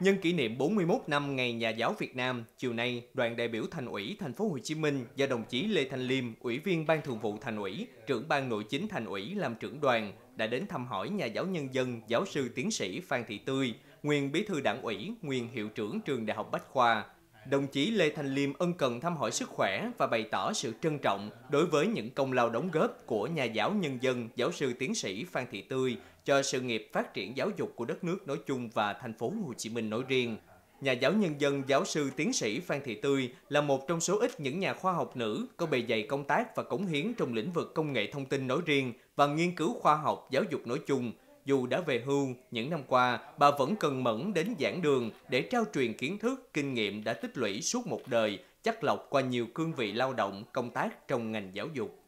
Nhân kỷ niệm 41 năm Ngày Nhà giáo Việt Nam, chiều nay, đoàn đại biểu Thành ủy Thành phố Hồ Chí Minh do đồng chí Lê Thanh Liêm, Ủy viên Ban Thường vụ Thành ủy, trưởng Ban Nội chính Thành ủy làm trưởng đoàn đã đến thăm hỏi nhà giáo nhân dân, giáo sư tiến sĩ Phan Thị Tươi, nguyên bí thư Đảng ủy, nguyên hiệu trưởng trường Đại học Bách khoa, Đồng chí Lê Thanh Liêm ân cần thăm hỏi sức khỏe và bày tỏ sự trân trọng đối với những công lao đóng góp của nhà giáo nhân dân, giáo sư tiến sĩ Phan Thị Tươi cho sự nghiệp phát triển giáo dục của đất nước nói chung và thành phố Hồ Chí Minh nói riêng. Nhà giáo nhân dân giáo sư tiến sĩ Phan Thị Tươi là một trong số ít những nhà khoa học nữ có bề dày công tác và cống hiến trong lĩnh vực công nghệ thông tin nói riêng và nghiên cứu khoa học giáo dục nói chung – dù đã về hưu, những năm qua, bà vẫn cần mẫn đến giảng đường để trao truyền kiến thức, kinh nghiệm đã tích lũy suốt một đời, chắc lọc qua nhiều cương vị lao động, công tác trong ngành giáo dục.